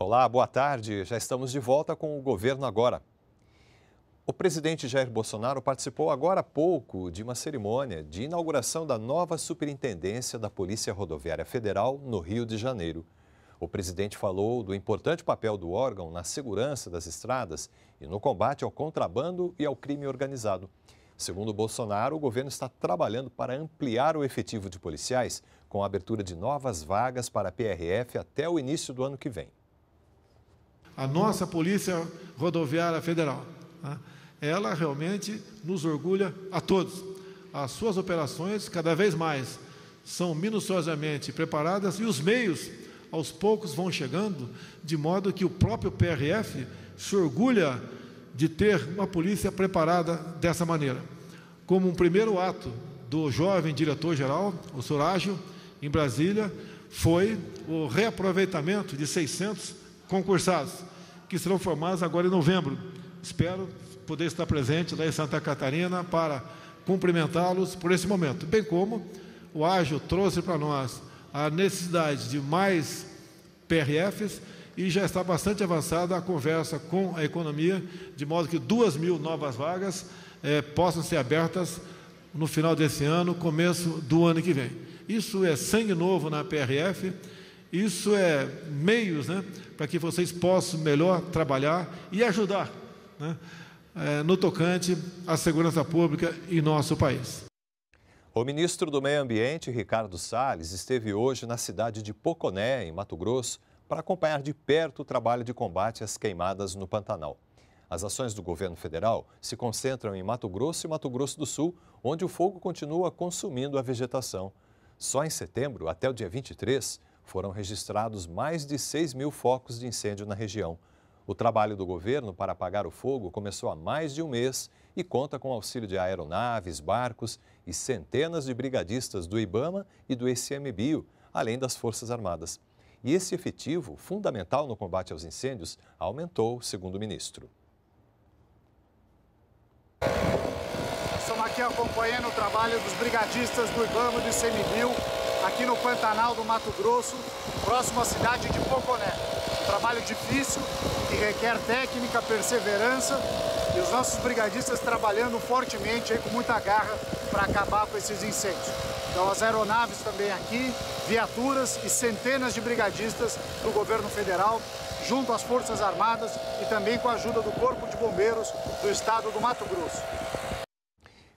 Olá, boa tarde. Já estamos de volta com o governo agora. O presidente Jair Bolsonaro participou agora há pouco de uma cerimônia de inauguração da nova Superintendência da Polícia Rodoviária Federal no Rio de Janeiro. O presidente falou do importante papel do órgão na segurança das estradas e no combate ao contrabando e ao crime organizado. Segundo Bolsonaro, o governo está trabalhando para ampliar o efetivo de policiais com a abertura de novas vagas para a PRF até o início do ano que vem a nossa Polícia Rodoviária Federal. Né? Ela realmente nos orgulha a todos. As suas operações, cada vez mais, são minuciosamente preparadas e os meios, aos poucos, vão chegando, de modo que o próprio PRF se orgulha de ter uma polícia preparada dessa maneira. Como um primeiro ato do jovem diretor-geral, o Surágio, em Brasília, foi o reaproveitamento de 600 concursados, que serão formados agora em novembro. Espero poder estar presente lá em Santa Catarina para cumprimentá-los por esse momento. Bem como o Ágil trouxe para nós a necessidade de mais PRFs e já está bastante avançada a conversa com a economia, de modo que duas mil novas vagas eh, possam ser abertas no final desse ano, começo do ano que vem. Isso é sangue novo na PRF isso é meios né, para que vocês possam melhor trabalhar e ajudar né, eh, no tocante à segurança pública em nosso país. O ministro do Meio Ambiente, Ricardo Salles, esteve hoje na cidade de Poconé, em Mato Grosso, para acompanhar de perto o trabalho de combate às queimadas no Pantanal. As ações do governo federal se concentram em Mato Grosso e Mato Grosso do Sul, onde o fogo continua consumindo a vegetação. Só em setembro, até o dia 23, foram registrados mais de 6 mil focos de incêndio na região. O trabalho do governo para apagar o fogo começou há mais de um mês e conta com auxílio de aeronaves, barcos e centenas de brigadistas do IBAMA e do ICMBio, além das Forças Armadas. E esse efetivo, fundamental no combate aos incêndios, aumentou, segundo o ministro. Estamos aqui acompanhando o trabalho dos brigadistas do IBAMA e do ICMBio aqui no Pantanal do Mato Grosso, próximo à cidade de Poconé. Um trabalho difícil, que requer técnica, perseverança e os nossos brigadistas trabalhando fortemente, aí, com muita garra, para acabar com esses incêndios. Então as aeronaves também aqui, viaturas e centenas de brigadistas do governo federal, junto às Forças Armadas e também com a ajuda do Corpo de Bombeiros do Estado do Mato Grosso.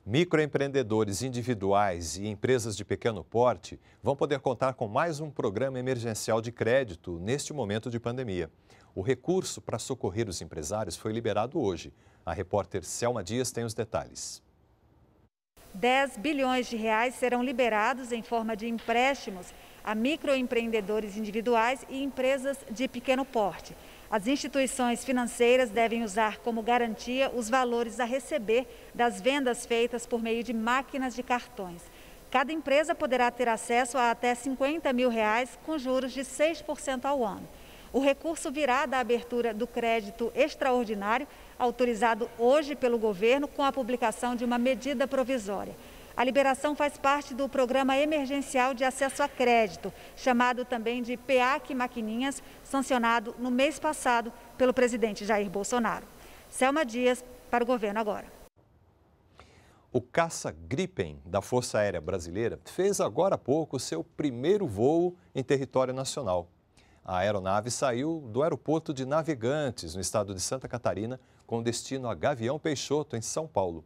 Microempreendedores individuais e empresas de pequeno porte vão poder contar com mais um programa emergencial de crédito neste momento de pandemia. O recurso para socorrer os empresários foi liberado hoje. A repórter Selma Dias tem os detalhes. 10 bilhões de reais serão liberados em forma de empréstimos a microempreendedores individuais e empresas de pequeno porte. As instituições financeiras devem usar como garantia os valores a receber das vendas feitas por meio de máquinas de cartões. Cada empresa poderá ter acesso a até 50 mil reais com juros de 6% ao ano. O recurso virá da abertura do crédito extraordinário, autorizado hoje pelo governo com a publicação de uma medida provisória. A liberação faz parte do Programa Emergencial de Acesso a Crédito, chamado também de PEAC Maquininhas, sancionado no mês passado pelo presidente Jair Bolsonaro. Selma Dias, para o Governo Agora. O caça Gripen da Força Aérea Brasileira fez agora há pouco seu primeiro voo em território nacional. A aeronave saiu do aeroporto de Navegantes, no estado de Santa Catarina, com destino a Gavião Peixoto, em São Paulo.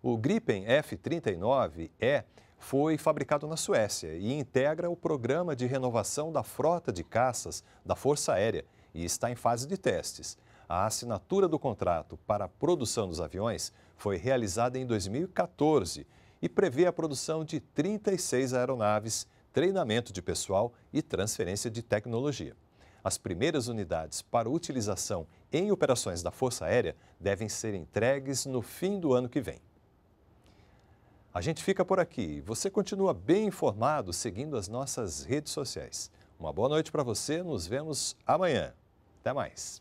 O Gripen F-39E é, foi fabricado na Suécia e integra o programa de renovação da frota de caças da Força Aérea e está em fase de testes. A assinatura do contrato para a produção dos aviões foi realizada em 2014 e prevê a produção de 36 aeronaves, treinamento de pessoal e transferência de tecnologia. As primeiras unidades para utilização em operações da Força Aérea devem ser entregues no fim do ano que vem. A gente fica por aqui. Você continua bem informado seguindo as nossas redes sociais. Uma boa noite para você. Nos vemos amanhã. Até mais.